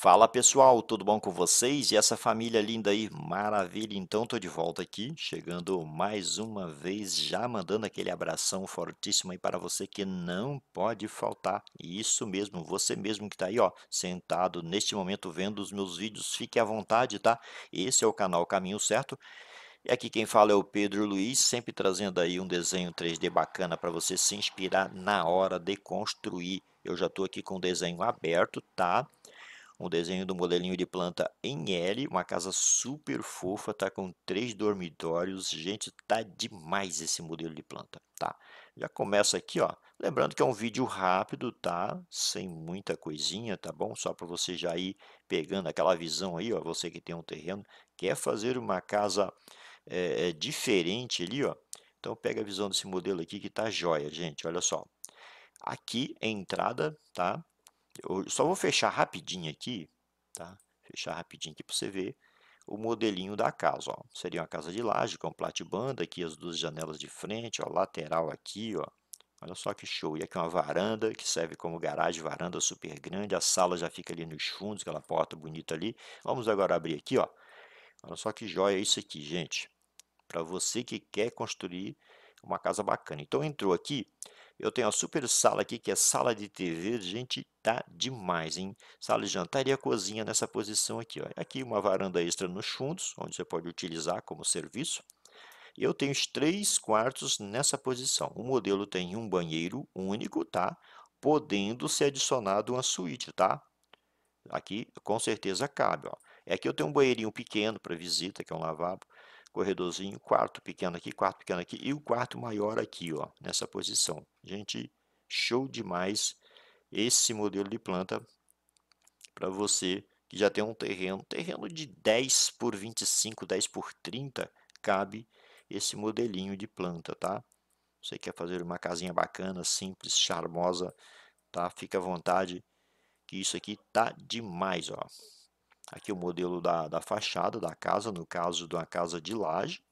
Fala pessoal, tudo bom com vocês? E essa família linda aí? Maravilha! Então tô de volta aqui, chegando mais uma vez, já mandando aquele abração fortíssimo aí para você que não pode faltar. E isso mesmo, você mesmo que tá aí, ó, sentado neste momento vendo os meus vídeos, fique à vontade, tá? Esse é o canal Caminho Certo. E aqui quem fala é o Pedro Luiz, sempre trazendo aí um desenho 3D bacana para você se inspirar na hora de construir. Eu já estou aqui com o desenho aberto, tá? um desenho do modelinho de planta em L, uma casa super fofa, tá com três dormitórios. Gente, tá demais esse modelo de planta, tá? Já começa aqui, ó. Lembrando que é um vídeo rápido, tá? Sem muita coisinha, tá bom? Só para você já ir pegando aquela visão aí, ó. Você que tem um terreno, quer fazer uma casa é, diferente ali, ó. Então pega a visão desse modelo aqui que tá jóia, gente. Olha só. Aqui é entrada, tá? Eu só vou fechar rapidinho aqui, tá? Fechar rapidinho aqui para você ver o modelinho da casa. Ó. Seria uma casa de laje com banda aqui as duas janelas de frente, ó, lateral aqui, ó. Olha só que show. E aqui é uma varanda que serve como garagem, varanda super grande. A sala já fica ali nos fundos, aquela porta bonita ali. Vamos agora abrir aqui, ó. Olha só que joia isso aqui, gente. Para você que quer construir uma casa bacana. Então entrou aqui, eu tenho a super sala aqui, que é sala de TV, gente, tá demais, hein? Sala de jantar e a cozinha nessa posição aqui, ó. Aqui uma varanda extra nos fundos, onde você pode utilizar como serviço. Eu tenho os três quartos nessa posição. O modelo tem um banheiro único, tá? Podendo ser adicionado uma suíte, tá? Aqui com certeza cabe, ó. É eu tenho um banheirinho pequeno para visita, que é um lavabo corredorzinho, quarto pequeno aqui, quarto pequeno aqui e o quarto maior aqui, ó, nessa posição. Gente, show demais esse modelo de planta para você que já tem um terreno, terreno de 10 por 25, 10 por 30, cabe esse modelinho de planta, tá? Você quer fazer uma casinha bacana, simples, charmosa, tá? Fica à vontade, que isso aqui tá demais, ó. Aqui o modelo da, da fachada da casa, no caso de uma casa de laje.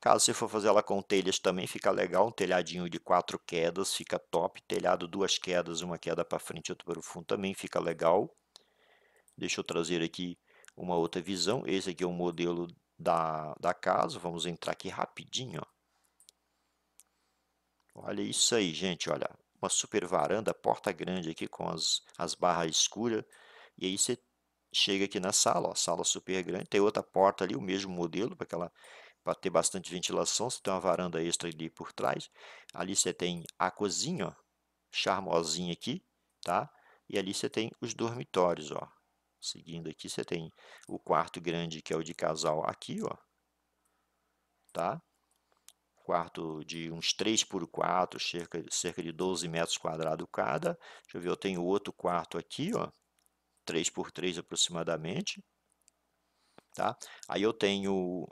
Caso você for fazer ela com telhas também fica legal, um telhadinho de quatro quedas fica top, telhado duas quedas, uma queda para frente e outra para o fundo também fica legal. Deixa eu trazer aqui uma outra visão, esse aqui é o um modelo da, da casa, vamos entrar aqui rapidinho. Ó. Olha isso aí gente, olha, uma super varanda, porta grande aqui com as, as barras escuras, e aí você chega aqui na sala, ó, sala super grande, tem outra porta ali, o mesmo modelo, para aquela para ter bastante ventilação, você tem uma varanda extra ali por trás. Ali você tem a cozinha, ó, charmosinha aqui, tá? E ali você tem os dormitórios, ó. Seguindo aqui, você tem o quarto grande, que é o de casal aqui, ó. Tá? Quarto de uns 3 por 4, cerca, cerca de 12 metros quadrados cada. Deixa eu ver, eu tenho outro quarto aqui, ó. 3 por 3 aproximadamente. Tá? Aí eu tenho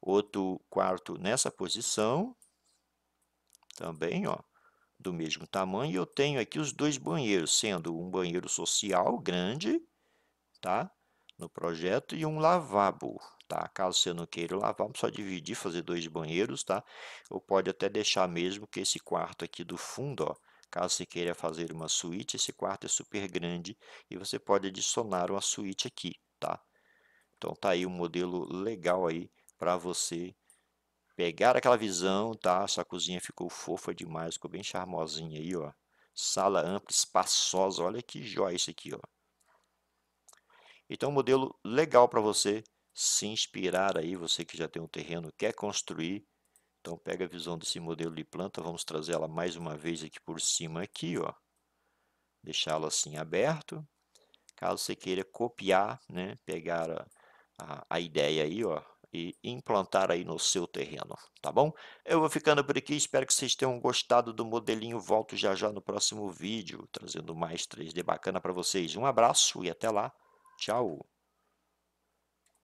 outro quarto nessa posição, também, ó, do mesmo tamanho. E Eu tenho aqui os dois banheiros, sendo um banheiro social grande, tá? No projeto e um lavabo, tá? Caso você não queira lavar, lavabo, só dividir, fazer dois banheiros, tá? Ou pode até deixar mesmo que esse quarto aqui do fundo, ó, Caso você queira fazer uma suíte, esse quarto é super grande e você pode adicionar uma suíte aqui, tá? Então tá aí um modelo legal aí para você pegar aquela visão, tá? Essa cozinha ficou fofa demais, ficou bem charmosinha aí, ó. Sala ampla, espaçosa, olha que joia isso aqui, ó. Então, um modelo legal para você se inspirar aí, você que já tem um terreno, quer construir, então pega a visão desse modelo de planta, vamos trazer ela mais uma vez aqui por cima aqui, ó. Deixá-la assim aberto. Caso você queira copiar, né, pegar a, a, a ideia aí, ó, e implantar aí no seu terreno, tá bom? Eu vou ficando por aqui, espero que vocês tenham gostado do modelinho. Volto já já no próximo vídeo, trazendo mais 3D bacana para vocês. Um abraço e até lá. Tchau!